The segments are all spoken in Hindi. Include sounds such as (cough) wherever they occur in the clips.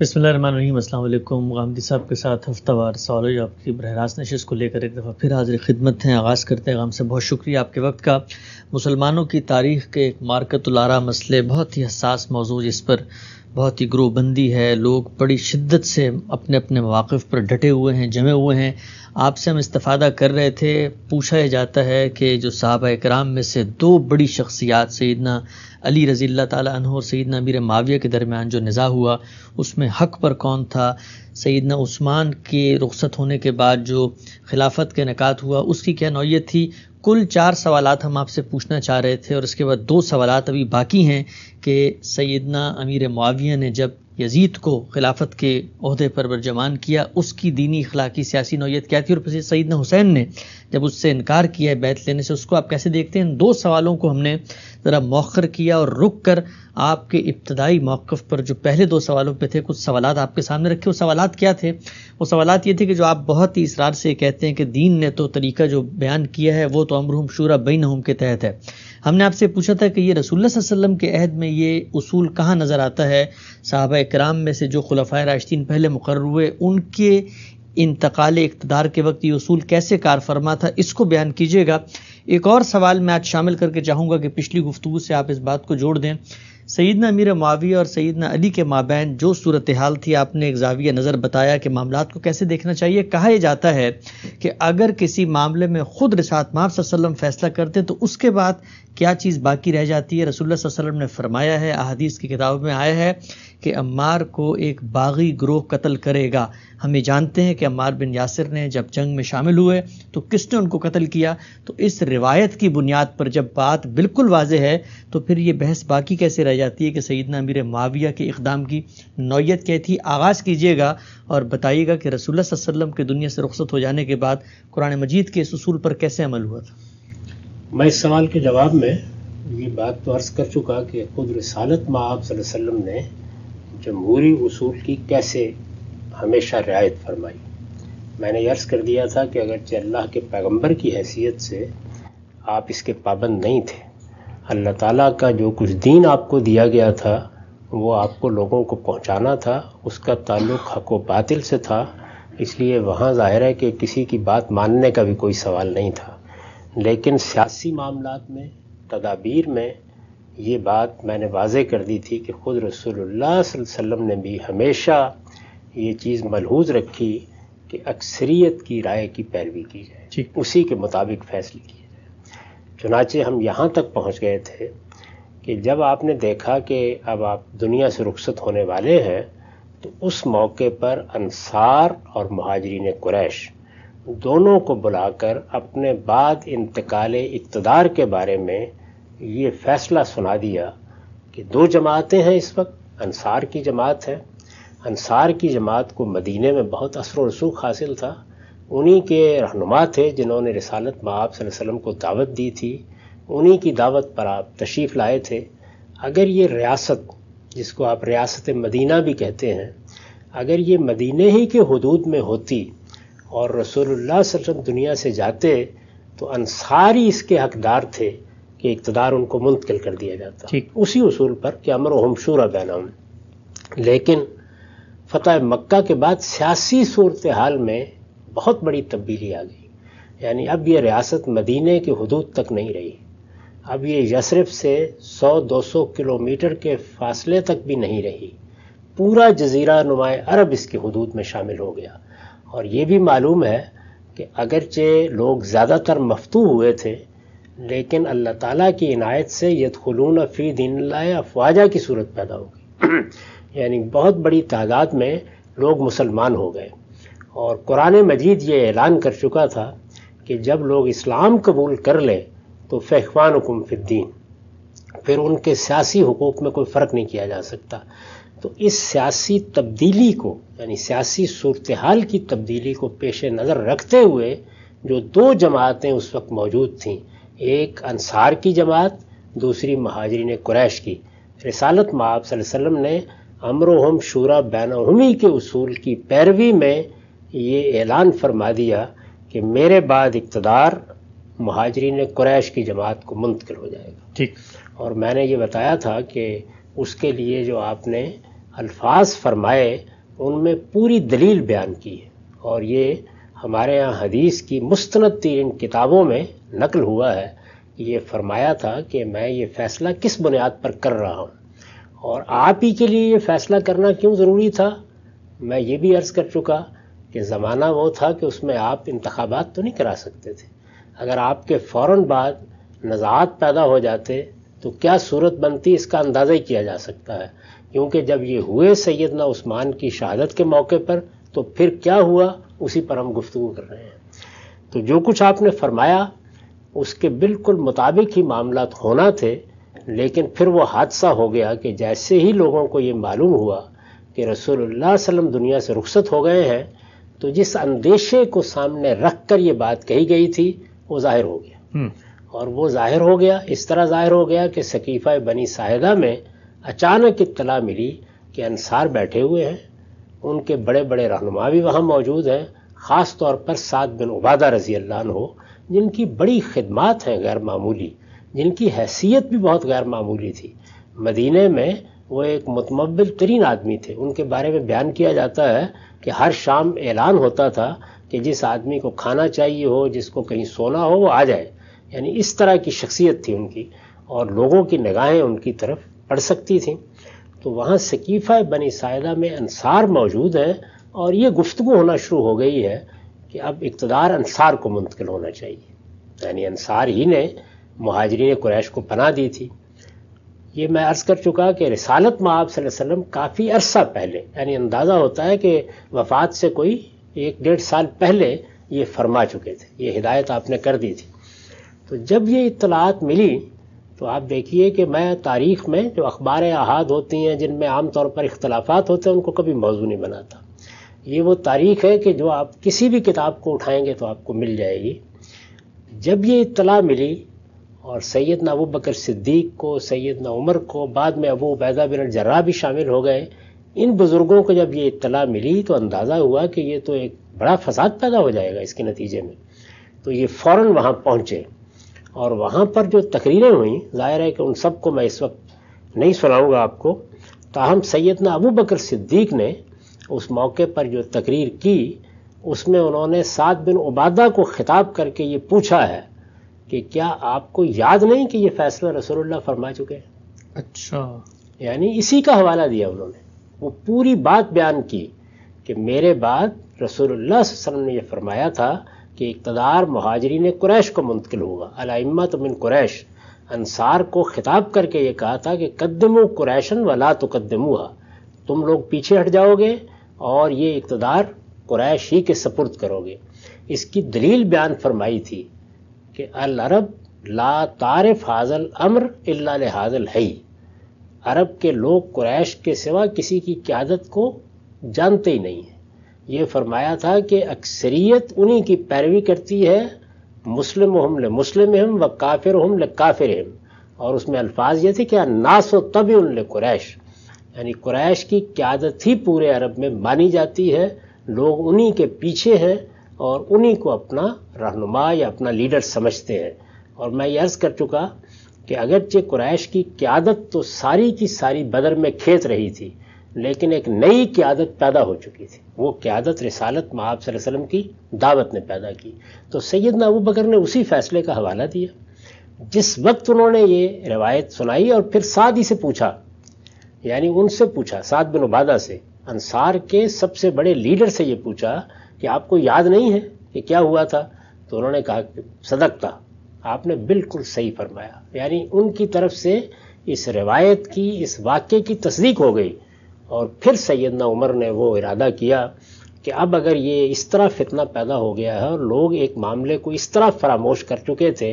बसमिलकुम गांधी साहब के साथ हफ्तावार सॉलोज आपकी बरह रास्त नशस्त को लेकर एक दफ़ा फिर हाजिर खिदमत हैं आगाज़ करते हैं गाम से बहुत शुक्रिया आपके वक्त का मुसलमानों की तारीख़ के एक मार्कतुलारा मसले बहुत ही हसास मौजूद जिस पर बहुत ही ग्रोबंदी है लोग बड़ी शिद्दत से अपने अपने मौक़ पर डटे हुए हैं जमे हुए हैं आपसे हम इस्तफ़ादा कर रहे थे पूछा जाता है कि जो साहब कराम में से दो बड़ी शख्सियात सैदना अली रज़ील तन और सैदना मीर माविया के दरमियान जो निज़ा हुआ उसमें हक पर कौन था सैदना उस्मान के रुखसत होने के बाद जो खिलाफत के नकात हुआ उसकी क्या नौीयत थी कुल चार सवाल हम आपसे पूछना चाह रहे थे और इसके बाद दो सवाल अभी बाकी हैं कि सैदना अमीर मुआविया ने जब यजीद को खिलाफत के अहदे पर बरजमान किया उसकी दीनी अखलाकी सियासी नौीयत क्या थी और फिर सईदना हुसैन ने जब उससे इनकार किया है बैत लेने से उसको आप कैसे देखते हैं इन दो सवालों को हमने ज़रा मौखर किया और रुक कर आपके इब्तदाई मौक़ पर जो पहले दो सवालों पे थे कुछ सवाल आपके सामने रखे वो सवाल क्या थे वो सवाल ये थे कि जो आप बहुत ही इसरार से कहते हैं कि दीन ने तो तरीका जो बयान किया है वो तो अमरूम शूरा बिन के तहत है हमने आपसे पूछा था कि ये रसूल के अहद में ये उसूल कहाँ नज़र आता है साहब कराम में से जो खुलफ़ा राशदीन पहले मुकर हुए उनके इंतकाल इकतदार के वक्त ये उसूल कैसे कार फरमा था इसको बयान कीजिएगा एक और सवाल मैं आज शामिल करके चाहूँगा कि पिछली गुफ्तु से आप इस बात को जोड़ दें सईदना मीर माविया और सईदना अली के माबैन जो सूरत हाल थी आपने एक जाविया नज़र बताया कि मामला को कैसे देखना चाहिए कहा यह जाता है कि अगर किसी मामले में खुद रसात माफ फैसला करते तो उसके बाद क्या चीज़ बाकी रह जाती है रसुल्ला वसलम ने फरमाया है अहदीस की किताब में आया है कि अम्मार को एक बागी ग्रोह कत्ल करेगा हम ये जानते हैं कि अम्मार बिन यासिर ने जब जंग में शामिल हुए तो किसने उनको कत्ल किया तो इस रिवायत की बुनियाद पर जब बात बिल्कुल वाज है तो फिर ये बहस बाकी कैसे रह बताई जाती है कि सईदना अमीर माविया के इकदाम की नौीयत क्या थी आगाज़ कीजिएगा और बताइएगा कि रसुल्ला वसम के दुनिया से रुखसत हो जाने के बाद कुरान मजीद के इस असूल पर कैसे अमल हुआ था मैं इस सवाल के जवाब में ये बात तो अर्ज़ कर चुका कि खुद रसालत माँ आप ने जमहूरी उसूल की कैसे हमेशा रियायत फरमाई मैंने अर्ज़ कर दिया था कि अगर अल्लाह के पैगंबर की हैसियत से आप इसके पाबंद नहीं थे अल्लाह ताला का जो कुछ दीन आपको दिया गया था वो आपको लोगों को पहुंचाना था उसका ताल्लुक हक व बातिल से था इसलिए वहाँ ज़ाहिर है कि किसी की बात मानने का भी कोई सवाल नहीं था लेकिन सियासी मामला में तदाबीर में ये बात मैंने वाजे कर दी थी कि ख़ुद रसोल्ला वसम ने भी हमेशा ये चीज़ मलहूज रखी कि अक्सरियत की राय की पैरवी की जाए उसी के मुताबिक फैसले किए चुनाचे हम यहाँ तक पहुँच गए थे कि जब आपने देखा कि अब आप दुनिया से रुखसत होने वाले हैं तो उस मौके पर अंसार और महाजरीन कुरैश दोनों को बुलाकर अपने बाद इंतकाल इकतदार के बारे में ये फैसला सुना दिया कि दो जमातें हैं इस वक्त अंसार की जमात है अंसार की जमात को मदीने में बहुत असर रसूख हासिल था उन्हीं के रहनुमा थे जिन्होंने रसालत में आप वसल्लम को दावत दी थी उन्हीं की दावत पर आप तशरीफ़ लाए थे अगर ये रियासत जिसको आप रियासत मदीना भी कहते हैं अगर ये मदीने ही के हदूद में होती और रसोल्ला वसम दुनिया से जाते तो अनसार ही इसके हकदार थे कि इकतदार उनको मुंतकिल कर दिया जाता उसी उसूल पर कि अमर हमशूरा बैनाम लेकिन फतेह मक्का के बाद सियासी सूरत हाल में बहुत बड़ी तब्दीली आ गई यानी अब ये रियासत मदीने की हदूद तक नहीं रही अब ये यसरफ से 100-200 किलोमीटर के फासले तक भी नहीं रही पूरा जजीरा नुमाए अरब इसकी हदूद में शामिल हो गया और ये भी मालूम है कि अगरचे लोग ज़्यादातर मफतू हुए थे लेकिन अल्लाह ताला की इनायत से खलून फ़ी दिन अफवाजा की सूरत पैदा होगी (clears throat) यानी बहुत बड़ी तादाद में लोग मुसलमान हो गए और कुरान मजीद ये ऐलान कर चुका था कि जब लोग इस्लाम कबूल कर लें तो फ़ैवान हुकुम फिद्दीन फिर उनके सियासी हकूक़ में कोई फ़र्क नहीं किया जा सकता तो इस सियासी तब्दीली को यानी सियासी सूरत हाल की तब्दीली को पेश नज़र रखते हुए जो दो जमातें उस वक्त मौजूद थीं एक अंसार की जमात दूसरी महाजरीन क्रैश की रसालत माब ने अमर शूरा बैन के उसूल की पैरवी में ये ऐलान फरमा दिया कि मेरे बाद इकतदार महाजरीन क्रैश की जमात को मुंतकिल हो जाएगा ठीक और मैंने ये बताया था कि उसके लिए जो आपने अल्फाज फरमाए उनमें पूरी दलील बयान की है और ये हमारे यहाँ हदीस की मुस्ंद तीन किताबों में नकल हुआ है ये फरमाया था कि मैं ये फ़ैसला किस बुनियाद पर कर रहा हूँ और आप ही के लिए ये फ़ैसला करना क्यों ज़रूरी था मैं ये भी अर्ज़ कर चुका कि ज़माना वो था कि उसमें आप इंतबात तो नहीं करा सकते थे अगर आपके फ़ौर बाद नज़ात पैदा हो जाते तो क्या सूरत बनती इसका अंदाज़ा ही किया जा सकता है क्योंकि जब ये हुए सैदना उस्मान की शहादत के मौके पर तो फिर क्या हुआ उसी पर हम गुफ्तु कर रहे हैं तो जो कुछ आपने फरमाया उसके बिल्कुल मुताबिक ही मामला होना थे लेकिन फिर वो हादसा हो गया कि जैसे ही लोगों को ये मालूम हुआ कि रसूल सल्लम दुनिया से रुखसत हो गए हैं तो जिस अंदेशे को सामने रख कर ये बात कही गई थी वो जाहिर हो गया हम्म। और वो जाहिर हो गया इस तरह जाहिर हो गया कि सकीफ़ा बनी साहिदा में अचानक इतला मिली कि अनसार बैठे हुए हैं उनके बड़े बड़े रहनुमा भी वहाँ मौजूद हैं ख़ास तौर पर सात बिन उबादा रजी अल्लाह हो जिनकी बड़ी खिदमात हैं गैर मामूली जिनकी हैसियत भी बहुत गैर मामूली थी मदीने में वो एक मतमबिल तरीन आदमी थे उनके बारे में बयान किया जाता है कि हर शाम ऐलान होता था कि जिस आदमी को खाना चाहिए हो जिसको कहीं सोना हो वो आ जाए यानी इस तरह की शख्सियत थी उनकी और लोगों की निगाहें उनकी तरफ पड़ सकती थी तो वहाँ सकीफ़ा बनी सायदा में अनसार मौजूद हैं और ये गुफ्तु होना शुरू हो गई है कि अब इकतदार अनसार को मुंतकिल होना चाहिए यानी अनसार ही ने महाजरीन कुरैश को पना दी थी ये मैं अर्ज़ कर चुका कि रसालत आप वसल्लम काफ़ी अरसा पहले यानी अंदाज़ा होता है कि वफात से कोई एक डेढ़ साल पहले ये फरमा चुके थे ये हिदायत आपने कर दी थी तो जब ये इतलात मिली तो आप देखिए कि मैं तारीख़ में जो अखबार अहाद होती हैं जिनमें आम तौर पर इख्तलाफात होते हैं उनको कभी मौजू नहीं बनाता ये वो तारीख़ है कि जो आप किसी भी किताब को उठाएंगे तो आपको मिल जाएगी जब ये इतला मिली और सैदना अबू बकर सिद्दीक को सैदना उमर को बाद में अबू उबैदा बिन जर्रा भी शामिल हो गए इन बुज़ुर्गों को जब ये इतला मिली तो अंदाज़ा हुआ कि ये तो एक बड़ा फसाद पैदा हो जाएगा इसके नतीजे में तो ये फ़ौर वहाँ पहुँचे और वहाँ पर जो तकरीरें हुई ज़ाहिर है कि उन सबको मैं इस वक्त नहीं सुनाऊँगा आपको ताहम सैदना अबू बकर सिद्दीक ने उस मौके पर जो तकरीर की उसमें उन्होंने सात बिन उबादा को ख़िताब करके ये पूछा है कि क्या आपको याद नहीं कि ये फैसला रसोल्ला फरमा चुके हैं अच्छा यानी इसी का हवाला दिया उन्होंने वो पूरी बात बयान की कि मेरे बाद रसोल्ला वसम ने यह फरमाया था कि इकतदार महाजरी ने कुरैश को मुंतकिल होगा अलाइम्मा तमिन कुरैश अंसार को खिताब करके ये कहा था कि कदमो कुरैशन वाला तो कदमुआ तुम लोग पीछे हट जाओगे और ये इकतदार कुरैश ही के सपुर्द करोगे इसकी दलील बयान फरमाई थी कि अल अरब ला तारफ हाजल अमर अल्ला हाजल है अरब के लोग कुरैश के सिवा किसी की क्यादत को जानते ही नहीं हैं ये फरमाया था कि अक्सरियत उन्हीं की पैरवी करती है मुस्लिम हम ल मुस्लिम हम व काफिर हम ले काफिर हम और उसमें अल्फाज ये थे कि नास हो तब उन कुरैश यानी कुरैश की क्यादत ही पूरे अरब में मानी जाती है लोग उन्हीं के पीछे हैं और उन्हीं को अपना रहनुमा या अपना लीडर समझते हैं और मैं ये अर्ज़ कर चुका कि अगरचे कुरैश की क्यादत तो सारी की सारी बदर में खेत रही थी लेकिन एक नई क्यादत पैदा हो चुकी थी वो क्यादत रिसालत महाब वसल्लम की दावत ने पैदा की तो सैद अबू बकर ने उसी फैसले का हवाला दिया जिस वक्त उन्होंने ये रिवायत सुनाई और फिर साद ही से पूछा यानी उनसे पूछा साद बिन उबादा से अंसार के सबसे बड़े लीडर से ये पूछा कि आपको याद नहीं है कि क्या हुआ था तो उन्होंने कहा कि सदकता आपने बिल्कुल सही फरमाया यानी उनकी तरफ से इस रिवायत की इस वाक्य की तस्दीक हो गई और फिर सैदना उमर ने वो इरादा किया कि अब अगर ये इस तरह फितना पैदा हो गया है और लोग एक मामले को इस तरह फरामोश कर चुके थे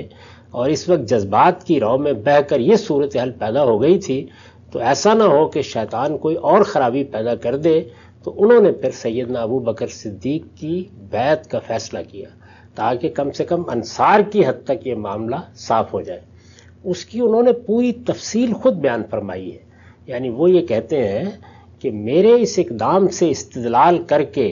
और इस वक्त जज्बात की राह में बहकर ये सूरत हाल पैदा हो गई थी तो ऐसा ना हो कि शैतान कोई और ख़राबी पैदा कर दे तो उन्होंने फिर सैदना अबू बकर सिद्दीक की बैत का फैसला किया ताकि कम से कम अंसार की हद तक ये मामला साफ हो जाए उसकी उन्होंने पूरी तफसील खुद बयान फरमाई है यानी वो ये कहते हैं कि मेरे इस इकदाम से इस्तलाल करके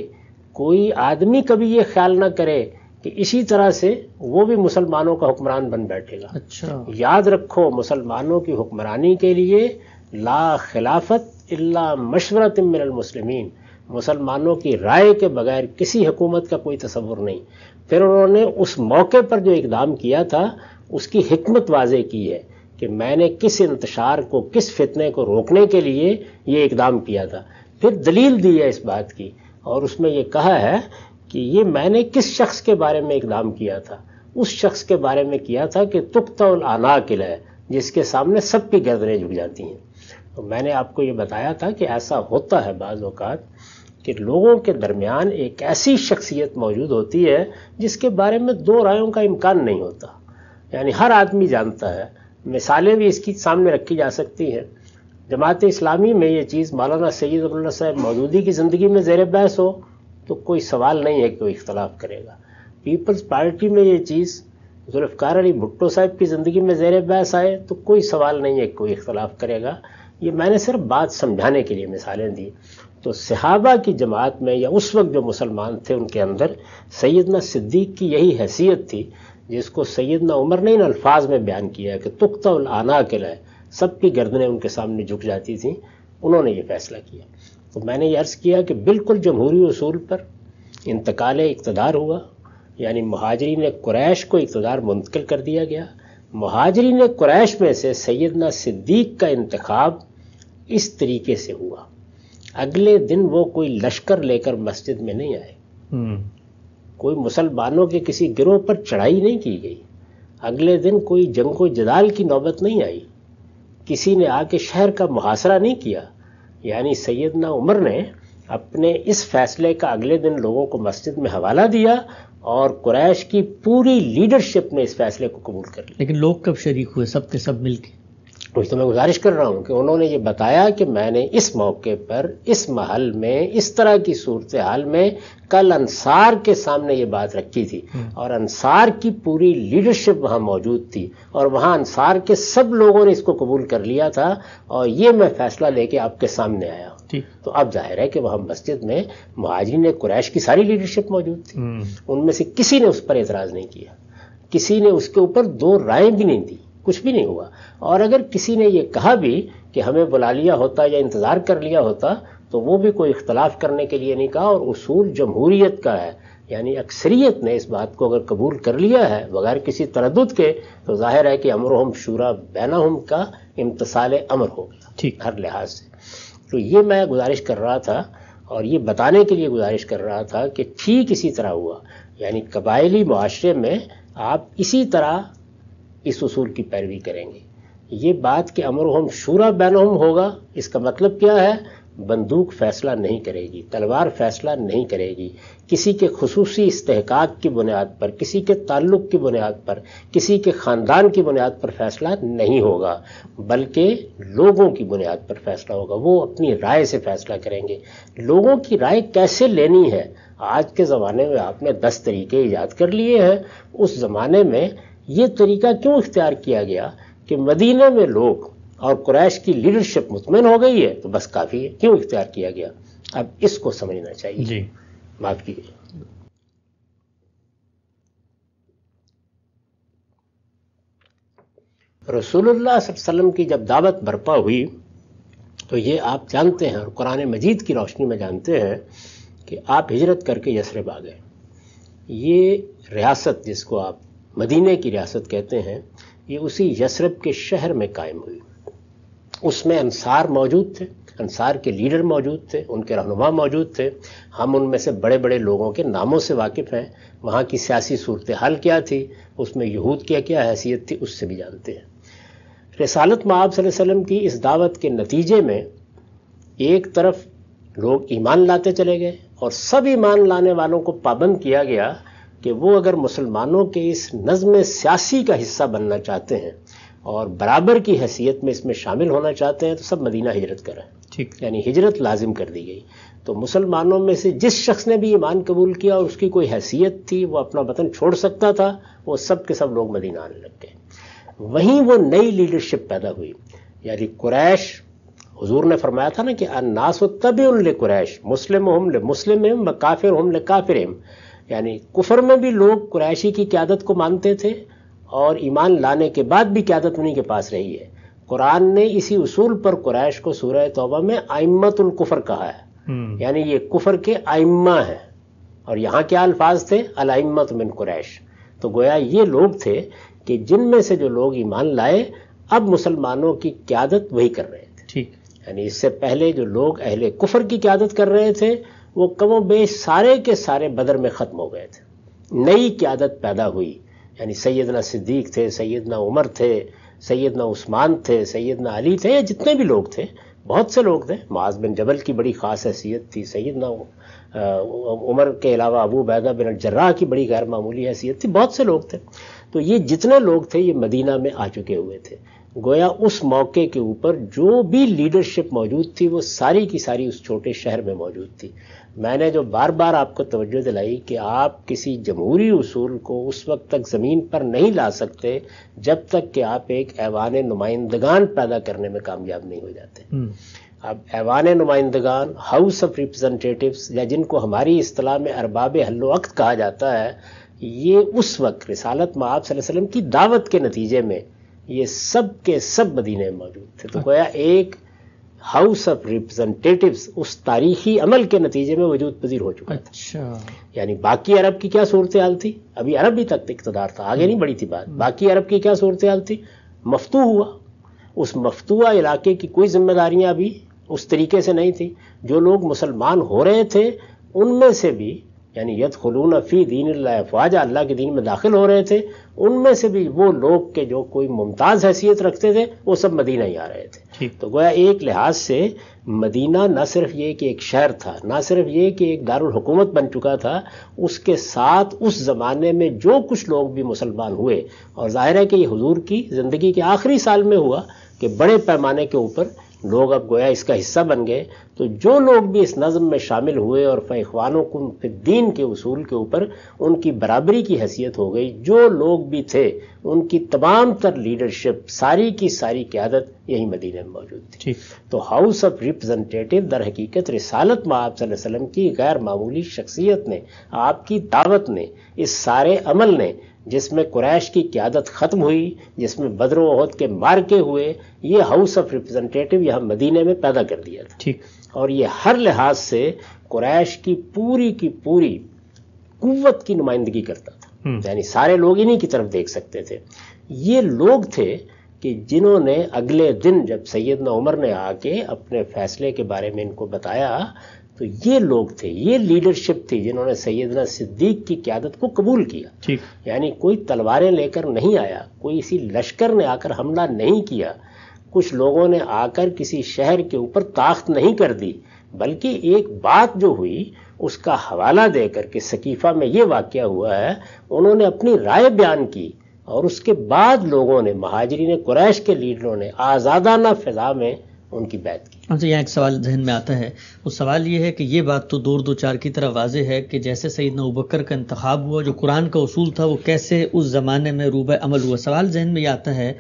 कोई आदमी कभी ये ख्याल ना करे कि इसी तरह से वो भी मुसलमानों का हुक्मरान बन बैठेगा अच्छा याद रखो मुसलमानों की हुक्मरानी के लिए ला खिलाफत अल्ला मशवरत मिनलमसलमिन मुसलमानों की राय के बगैर किसी हकूमत का कोई तस्वुर नहीं फिर उन्होंने उस मौके पर जो इकदाम किया था उसकी हमत वाजे की है कि मैंने किस इंतशार को किस फितने को रोकने के लिए ये इकदाम किया था फिर दलील दी है इस बात की और उसमें यह कहा है कि ये मैंने किस शख्स के बारे में इकदाम किया था उस शख्स के बारे में किया था कि तुख्ता आना किला है जिसके सामने सबकी गर्दनें झुक जाती हैं तो मैंने आपको ये बताया था कि ऐसा होता है बाज़ अवत कि लोगों के दरमियान एक ऐसी शख्सियत मौजूद होती है जिसके बारे में दो रायों का इम्कान नहीं होता यानी हर आदमी जानता है मिसालें भी इसकी सामने रखी जा सकती हैं जमात इस्लामी में ये चीज़ मौलाना सैद अब्दुल्ला साहब मौजूदी की ज़िंदगी में जेर बहस हो तो कोई सवाल नहीं है कि वो इख्तलाफ करेगा पीपल्स पार्टी में ये चीज़ जुल्फ़ार अली भुट्टो साहब की ज़िंदगी में जेर बहस आए तो कोई सवाल नहीं है कि कोई इख्तलाफ करेगा ये मैंने सिर्फ बात समझाने के लिए मिसालें दी तो सहाबा की जमात में या उस वक्त जो मुसलमान थे उनके अंदर सैदना सिद्दीक की यही हैसियत थी जिसको सैदना उमर ने इन अल्फाज में बयान किया कि तुख्ता आना के लाए सबकी गर्दनें उनके सामने झुक जाती थी उन्होंने ये फैसला किया तो मैंने ये अर्ज़ किया कि बिल्कुल जमहूरी असूल पर इंतकाल इकतदार हुआ यानी महाजरीन ने क्रैश को इकतदार मुंतकिल कर दिया गया महाजरीन ने क्रैश में से सैदना सिद्दीक का इंतखब इस तरीके से हुआ अगले दिन वो कोई लश्कर लेकर मस्जिद में नहीं आए हम्म। कोई मुसलमानों के किसी गिरोह पर चढ़ाई नहीं की गई अगले दिन कोई जंगो जदाल की नौबत नहीं आई किसी ने आके शहर का मुहासरा नहीं किया यानी सैदना उमर ने अपने इस फैसले का अगले दिन लोगों को मस्जिद में हवाला दिया और कुरैश की पूरी लीडरशिप ने इस फैसले को कबूल कर लिया लेकिन लोग कब शरीक हुए सब के सब मिलकर कुछ तो मैं गुजारिश कर रहा हूँ कि उन्होंने ये बताया कि मैंने इस मौके पर इस महल में इस तरह की सूरत हाल में कल अंसार के सामने ये बात रखी थी हम्म। और अंसार की पूरी लीडरशिप वहाँ मौजूद थी और वहाँ अंसार के सब लोगों ने इसको कबूल कर लिया था और ये मैं फैसला लेके आपके सामने आया तो अब जाहिर है कि वहाँ मस्जिद में ने कुरैश की सारी लीडरशिप मौजूद थी हम्म। उनमें से किसी ने उस पर एतराज़ नहीं किया किसी ने उसके ऊपर दो राय भी नहीं दी कुछ भी नहीं हुआ और अगर किसी ने ये कहा भी कि हमें बुला लिया होता या इंतज़ार कर लिया होता तो वो भी कोई इख्तलाफ करने के लिए नहीं कहा और उसूल जमहूरीत का है यानी अक्सरियत ने इस बात को अगर कबूल कर लिया है बगैर किसी तरद के तो जाहिर है कि अमर हम शूरा बैना हम का इम्तसाल अमर होगा ठीक हर लिहाज से तो ये मैं गुजारिश कर रहा था और ये बताने के लिए गुजारिश कर रहा था कि ठीक इसी तरह हुआ यानी कबायली माशरे में आप इसी तरह इस उसूल की पैरवी करेंगे ये बात कि अमरहम शूरा बैनहम होगा इसका मतलब क्या है बंदूक फैसला नहीं करेगी तलवार फैसला नहीं करेगी किसी के खसूसी इस्तेकाक की बुनियाद पर किसी के ताल्लुक की बुनियाद पर किसी के ख़ानदान की बुनियाद पर फैसला नहीं होगा बल्कि लोगों की बुनियाद पर फैसला होगा वो अपनी राय से फैसला करेंगे लोगों की राय कैसे लेनी है आज के ज़माने में आपने दस तरीके ईजाद कर लिए हैं उस ज़माने में ये तरीका क्यों इख्तियार किया गया कि मदीने में लोग और क्रैश की लीडरशिप मुतमिन हो गई है तो बस काफ़ी है क्यों इख्तियार किया गया अब इसको समझना चाहिए जी माफ कीजिए रसूलुल्लाह वसल्लम की जब दावत बर्पा हुई तो ये आप जानते हैं और कुरान मजीद की रोशनी में जानते हैं कि आप हिजरत करके यसरब आ गए ये रियासत जिसको आप मदीने की रियासत कहते हैं ये उसी यसरब के शहर में कायम हुई उसमें अंसार मौजूद थे अंसार के लीडर मौजूद थे उनके रहनुमा मौजूद थे हम उनमें से बड़े बड़े लोगों के नामों से वाकिफ़ हैं वहाँ की सियासी सूरत हाल क्या थी उसमें यहूद क्या क्या हैसियत थी उससे भी जानते हैं रसालत महाब वसल्लम की इस दावत के नतीजे में एक तरफ लोग ईमान लाते चले गए और सब ईमान लाने वालों को पाबंद किया गया कि वो अगर मुसलमानों के इस नज़म सियासी का हिस्सा बनना चाहते हैं और बराबर की हैसियत में इसमें शामिल होना चाहते हैं तो सब मदीना हिजरत करें ठीक यानी हिजरत लाजिम कर दी गई तो मुसलमानों में से जिस शख्स ने भी ईमान कबूल किया और उसकी कोई हैसियत थी वो अपना वतन छोड़ सकता था वो सब के सब लोग मदीना आने लग गए वहीं वो नई लीडरशिप पैदा हुई यानी कुरैश हजूर ने फरमाया था ना कि अन्नास तब उन ले कुरैश मुस्लिम हम ले मुस्लिम हम काफिर हम ले काफिर एम यानी कुफर में भी लोग कुरैशी की क्यादत को मानते थे और ईमान लाने के बाद भी क्यादत उन्हीं के पास रही है कुरान ने इसी उसूल पर कुरैश को सूरह तोबा में आइम्मतुल कुफर कहा है हम्म। यानी ये कुफर के आइम्मा है और यहाँ क्या अल्फाज थे अलाइम्मत मिन कुरैश तो गोया ये लोग थे कि जिनमें से जो लोग ईमान लाए अब मुसलमानों की क्यादत वही कर रहे थे ठीक यानी इससे पहले जो लोग अहले कुफर की क्यादत कर रहे थे वो कमो बेश सारे के सारे बदर में ख़त्म हो गए थे नई क्यादत पैदा हुई यानी सैदना सिद्दीक थे सैदना उमर थे सैदना उस्मान थे सैदना अली थे या जितने भी लोग थे बहुत से लोग थे माज बिन जबल की बड़ी ख़ास हैसियत थी सैदना उमर के अलावा अबू बैदा बिन जर्रा की बड़ी गैर मामूली हैसियत थी बहुत से लोग थे तो ये जितने लोग थे ये मदीना में आ चुके हुए थे गोया उस मौके के ऊपर जो भी लीडरशिप मौजूद थी वो सारी की सारी उस छोटे शहर में मौजूद थी मैंने जो बार बार आपको तवज्जो दिलाई कि आप किसी जमहूरी उसूल को उस वक्त तक ज़मीन पर नहीं ला सकते जब तक कि आप एक ऐवान नुमाइंदगान पैदा करने में कामयाब नहीं हो जाते हम्म। अब ऐवान नुमाइंदगान हाउस ऑफ रिप्रेजेंटेटिव्स या जिनको हमारी असलाह में अरबाब वक्त कहा जाता है ये उस वक्त रिसालत माब वसल्लम की दावत के नतीजे में ये सब के सब मदीने में मौजूद थे तो हाँ। गोया एक हाउस ऑफ रिप्रेजेंटेटिव उस तारीखी अमल के नतीजे में वजूद पजीर हो चुका अच्छा। था यानी बाकी अरब की क्या सूरत हाल थी अभी अरब भी तक इकतदार था आगे नहीं बढ़ी थी बात हम्म। बाकी अरब की क्या सूरत हाल थी मफतू हुआ उस मफतूआ इलाके की कोई जिम्मेदारियां भी उस तरीके से नहीं थी जो लोग मुसलमान हो रहे थे उनमें से भी यानी यद खलून फ़ी दीन अफवाजा अल्लाह के दीन में दाखिल हो रहे थे उनमें से भी वो लोग के जो कोई मुमताज़ हैसियत रखते थे वो सब मदीना ही आ रहे थे तो गोया एक लिहाज से मदीना न सिर्फ ये कि एक शहर था ना सिर्फ ये कि एक दारकूमत बन चुका था उसके साथ उस ज़माने में जो कुछ लोग भी मुसलमान हुए और ज़ाहिर है कि ये हजूर की ज़िंदगी के आखिरी साल में हुआ कि बड़े पैमाने के ऊपर लोग अब गोया इसका हिस्सा बन गए तो जो लोग भी इस नज़म में शामिल हुए और फ़ैवानों को दीन के उसूल के ऊपर उनकी बराबरी की हैसियत हो गई जो लोग भी थे उनकी तमाम तर लीडरशिप सारी की सारी क्यादत यही मदीने में मौजूद थी तो हाउस ऑफ रिप्रेजेंटेटिव दर हकीकत रिसालत में आप वसल्लम की गैर मामूली शख्सियत ने आपकी दावत ने इस सारे अमल ने जिसमें कुरैश की क्यादत ख़त्म हुई जिसमें बदरोहद के मार्के हुए ये हाउस ऑफ रिप्रेजेंटेटिव यहाँ मदीने में पैदा कर दिया था ठीक और ये हर लिहाज से कुरैश की पूरी की पूरी कुवत की नुमाइंदगी करता था हम्म। यानी सारे लोग इन्हीं की तरफ देख सकते थे ये लोग थे कि जिन्होंने अगले दिन जब सैदना उमर ने आके अपने फैसले के बारे में इनको बताया तो ये लोग थे ये लीडरशिप थी जिन्होंने सैदना सिद्दीक की क्यादत को कबूल किया यानी कोई तलवारें लेकर नहीं आया कोई इसी लश्कर ने आकर हमला नहीं किया कुछ लोगों ने आकर किसी शहर के ऊपर ताख्त नहीं कर दी बल्कि एक बात जो हुई उसका हवाला देकर के सकीफ़ा में ये वाक्य हुआ है उन्होंने अपनी राय बयान की और उसके बाद लोगों ने महाजरीन कुरैश के लीडरों ने आज़ादाना फिजा में उनकी बैत की अच्छा यहाँ एक सवाल जहन में आता है वो सवाल ये है कि ये बात तो दूर दो चार की तरह वाज है कि जैसे सईद नबकर का इंतखब हुआ जो कुरान का उसूल था वो कैसे उस ज़माने में रूब अमल हुआ सवाल जहन में ये आता है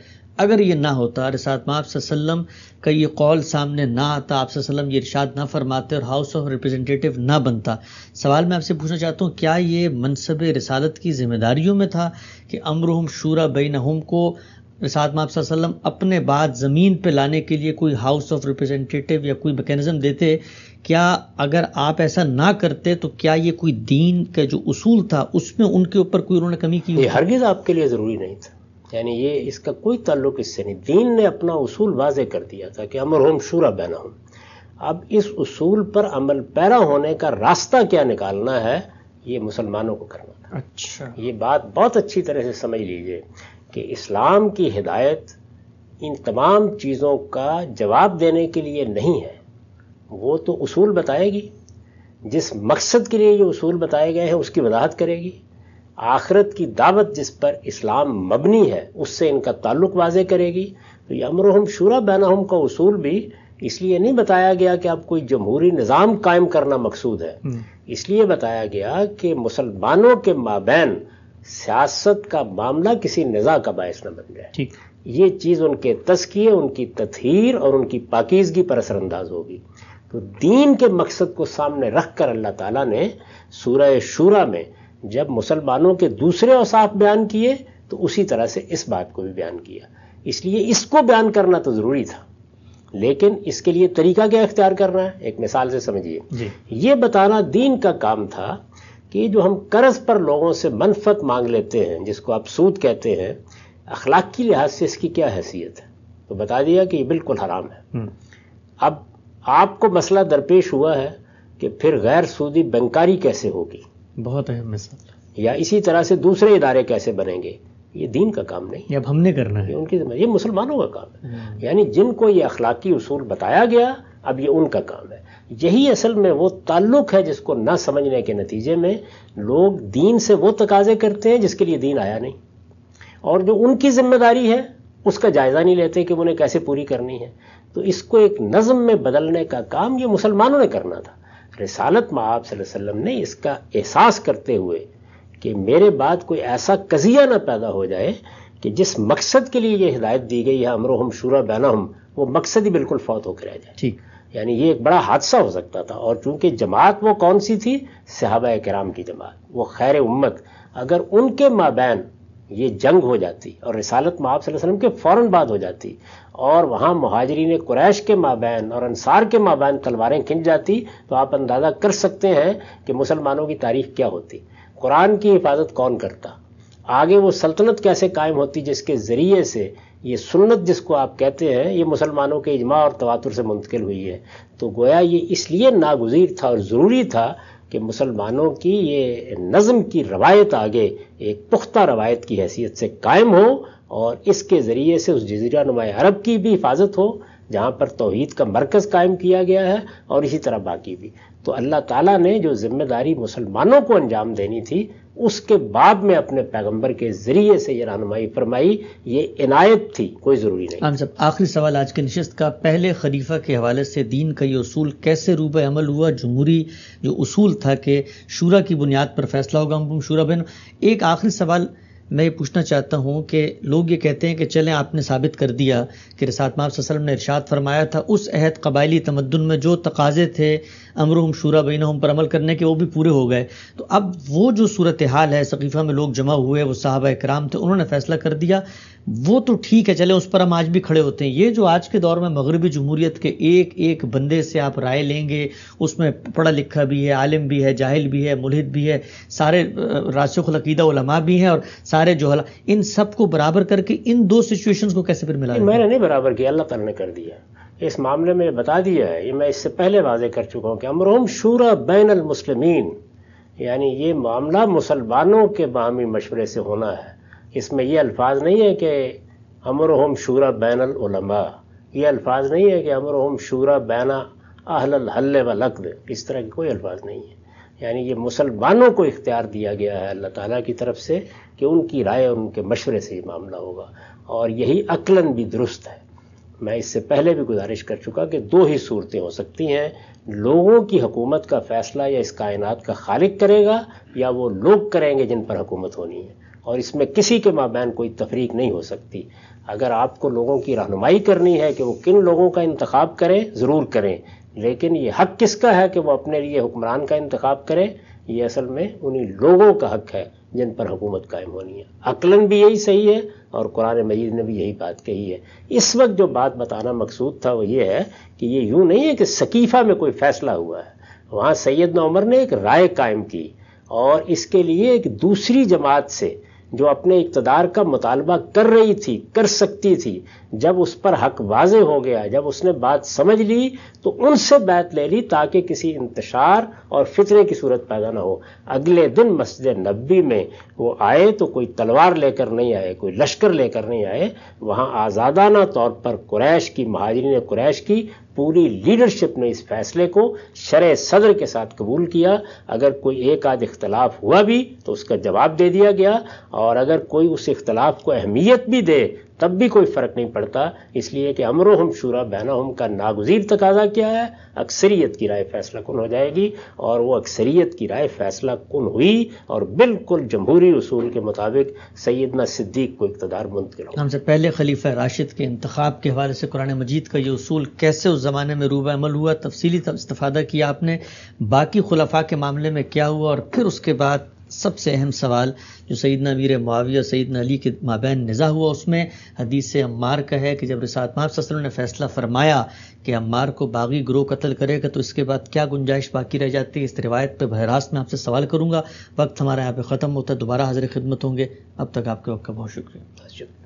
अगर ये ना होता साथ में आपसम का ये कौल सामने ना आता आपसम ये इर्शाद ना फरमाते और हाउस ऑफ रिप्रेजेंटेटिव ना बनता सवाल मैं आपसे पूछना चाहता हूँ क्या ये मनसब रसालत की जिम्मेदारियों में था कि हम शूरा बैन हम को साथ में आप अपने बाद ज़मीन पर लाने के लिए कोई हाउस ऑफ रिप्रेजेंटेटिव या कोई मैकेनिज़्म देते क्या अगर आप ऐसा ना करते तो क्या ये कोई दीन का जो उसूल था उसमें उनके ऊपर कोई उन्होंने कमी की हरगिज़ आपके लिए ज़रूरी नहीं था यानी ये इसका कोई ताल्लुक इससे नहीं दीन ने अपना उसूल वाजे कर दिया था कि अमर होम शूरा बहना हूँ अब इस उसूल पर अमल पैरा होने का रास्ता क्या निकालना है ये मुसलमानों को करना था अच्छा ये बात बहुत अच्छी तरह से समझ लीजिए कि इस्लाम की हिदायत इन तमाम चीज़ों का जवाब देने के लिए नहीं है वो तो उसूल बताएगी जिस मकसद के लिए ये उसूल बताए गए हैं उसकी वजाहत करेगी आखरत की दावत जिस पर इस्लाम मबनी है उससे इनका ताल्लुक वाजे करेगी तो ये अमरहम शूरा बैनहम का उसूल भी इसलिए नहीं बताया गया कि आप कोई जमहूरी निज़ाम कायम करना मकसूद है हम्म। इसलिए बताया गया कि मुसलमानों के माबेन सियासत का मामला किसी निज़ा का बायस न बन जाए ठीक ये चीज़ उनके तस्किए उनकी तथहीर और उनकी पाकिजगी पर असरअंदाज होगी तो दीन के मकसद को सामने रख कर अल्लाह ताला ने सूरह शूरा में जब मुसलमानों के दूसरे औसाफ बयान किए तो उसी तरह से इस बात को भी बयान किया इसलिए इसको बयान करना तो ज़रूरी था लेकिन इसके लिए तरीका क्या इख्तियार करना है एक मिसाल से समझिए ये बताना दीन का काम था कि जो हम कर्ज पर लोगों से मनफत मांग लेते हैं जिसको आप सूद कहते हैं अखलाक की लिहाज से इसकी क्या हैसियत है तो बता दिया कि ये बिल्कुल हराम है हम्म। अब आपको मसला दरपेश हुआ है कि फिर गैर सूदी बंकारी कैसे होगी बहुत अहम मसला या इसी तरह से दूसरे इदारे कैसे बनेंगे ये दीन का काम नहीं अब हमने करना है उनकी ये मुसलमानों का काम है हम्म। यानी जिनको ये अखलाकी उसूल बताया गया अब ये उनका काम है यही असल में वो ताल्लुक है जिसको ना समझने के नतीजे में लोग दीन से वो तकाजे करते हैं जिसके लिए दीन आया नहीं और जो उनकी जिम्मेदारी है उसका जायज़ा नहीं लेते कि उन्हें कैसे पूरी करनी है तो इसको एक नज़म में बदलने का काम ये मुसलमानों ने करना था रसालत आप वसल्लम ने इसका एहसास करते हुए कि मेरे बाद कोई ऐसा कजिया ना पैदा हो जाए कि जिस मकसद के लिए ये हिदायत दी गई है अमरो हम शूरा बैना हम वो मकसद ही बिल्कुल फौत होकर रह जाए ठीक यानी ये एक बड़ा हादसा हो सकता था और चूंकि जमात वो कौन सी थी सहाबा कराम की जमात वो खैर उम्मत अगर उनके माबैन ये जंग हो जाती और रिसालत महाब वसल्लम के फौरन बाद हो जाती और वहाँ महाजरीन कुरैश के माबैन और अनसार के माबैन तलवारें खिंच जाती तो आप अंदाज़ा कर सकते हैं कि मुसलमानों की तारीख क्या होती कुरान की हिफाजत कौन करता आगे वो सल्तनत कैसे कायम होती जिसके ज़रिए से ये सुन्नत जिसको आप कहते हैं ये मुसलमानों के इजमा और तवातुर से मुंतकिल हुई है तो गोया ये इसलिए नागजीर था और ज़रूरी था कि मुसलमानों की ये नज़म की रवायत आगे एक पुख्ता रवायत की हैसियत से कायम हो और इसके ज़रिए से उस जजीरा नुमा अरब की भी हिफाजत हो जहाँ पर तोहद का मरकज़ कायम किया गया है और इसी तरह बाकी भी तो अल्लाह ताला ने जो ज़िम्मेदारी मुसलमानों को अंजाम देनी थी उसके बाद में अपने पैगंबर के जरिए से ये रहनुमाई फरमाई ये इनायत थी कोई ज़रूरी नहीं सब आखिरी सवाल आज के नशस्त का पहले खलीफा के हवाले से दीन का ये उसूल कैसे रूब अमल हुआ जमहूरी जो उसूल था कि शूरा की बुनियाद पर फैसला होगा शूरा बहन एक आखिरी सवाल मैं ये पूछना चाहता हूँ कि लोग ये कहते हैं कि चलें आपने साबित कर दिया कि रसात माफ वसलम ने इरशाद फरमाया था उस अहद कबायली तमदन में जो तकाजे थे अमरहम शूरा बीना हम पर अमल करने के वो भी पूरे हो गए तो अब वो जो सूरत हाल है सकीफ़ा में लोग जमा हुए वो साहब कराम थे उन्होंने फैसला कर दिया वो तो ठीक है चले उस पर हम आज भी खड़े होते हैं ये जो आज के दौर में मगरबी जमहूरियत के एक एक बंदे से आप राय लेंगे उसमें पढ़ा लिखा भी है आलिम भी है जाहिल भी है मुलिद भी है सारे रासुखलकीदा उलमा भी हैं और सारे जोहला इन सबको बराबर करके इन दो सिचुएशंस को कैसे फिर मिला मैंने नहीं बराबर किया अल्लाह तला ने कर दिया इस मामले में बता दिया है ये मैं इससे पहले वाजे कर चुका हूँ कि अमरूम शूरा बैन मुसलमिन यानी ये मामला मुसलमानों के बाहमी मशवरे से होना है इसमें ये अल्फाज नहीं है कि अमर हम शूरा बैन अलमा ये अल्फाज नहीं है कि अमर हम शूरा बैना अहल हल्ल लकद इस तरह के कोई अल्फाज नहीं है यानी ये मुसलमानों को इख्तियार दिया गया है अल्लाह ताला की तरफ से कि उनकी राय और उनके मशवरे से ही मामला होगा और यही अकलन भी दुरुस्त है मैं इससे पहले भी गुजारिश कर चुका कि दो ही सूरतें हो सकती हैं लोगों की हुकूमत का फैसला या इस कायनात का खालिक करेगा या वो लोग करेंगे जिन पर हुकूमत होनी है और इसमें किसी के माबैन कोई तफरीक नहीं हो सकती अगर आपको लोगों की रहनुमाई करनी है कि वो किन लोगों का इंतखब करें ज़रूर करें लेकिन ये हक किसका है कि वो अपने लिए हुक्मरान का इंतखब करें ये असल में उन्हीं लोगों का हक है जिन पर हुकूमत कायम होनी है अकलन भी यही सही है और कुरान मजीद ने भी यही बात कही है इस वक्त जो बात बताना मकसूद था वो ये है कि ये यूँ नहीं है कि सकीफ़ा में कोई फ़ैसला हुआ है वहाँ सैदना उमर ने एक राय कायम की और इसके लिए एक दूसरी जमात से जो अपने इकतदार का मुतालबा कर रही थी कर सकती थी जब उस पर हक वाजे हो गया जब उसने बात समझ ली तो उनसे बैत ले ली ताकि किसी इंतशार और फितरे की सूरत पैदा ना हो अगले दिन मस्जिद नब्बी में वो आए तो कोई तलवार लेकर नहीं आए कोई लश्कर लेकर नहीं आए वहाँ आज़ादाना तौर पर कुरैश की महाजरी ने कुरैश की पूरी लीडरशिप ने इस फैसले को शरय सदर के साथ कबूल किया अगर कोई एक आध इख्तलाफ हुआ भी तो उसका जवाब दे दिया गया और अगर कोई उस इख्तलाफ को अहमियत भी दे तब भी कोई फर्क नहीं पड़ता इसलिए कि अमरो हम शूरा बहना हम का नागजीर तकाजा क्या है अक्सरियत की राय फैसला कन हो जाएगी और वो अक्सरियत की राय फैसला कन हुई और बिल्कुल जमहूरी असूल के मुताबिक सैदना सिद्दीक को इकतदार मुंतकिल हमसे पहले खलीफा राशिद के इंतब के हवाले से कुरान मजीद का ये असूल कैसे उस ज़माने में रूबा अमल हुआ तफसीली इस्तफादा किया आपने बाकी खुलाफा के मामले में क्या हुआ और फिर उसके बाद सबसे अहम सवाल जो सईदना मीर माविया सईदना अली के माबैन निज़ा हुआ उसमें हदीस से अम्मार का है कि जब रसात माप ने फैसला फरमाया कि अम्मार को बागी ग्रोह कत्ल करेगा तो इसके बाद क्या गुंजाइश बाकी रह जाती है इस रिवायत पर बहरास में आपसे सवाल करूँगा वक्त हमारे यहाँ पर ख़त्म होता है दोबारा हाजिर खिदमत होंगे अब तक आपके वक्त का बहुत शुक्रिया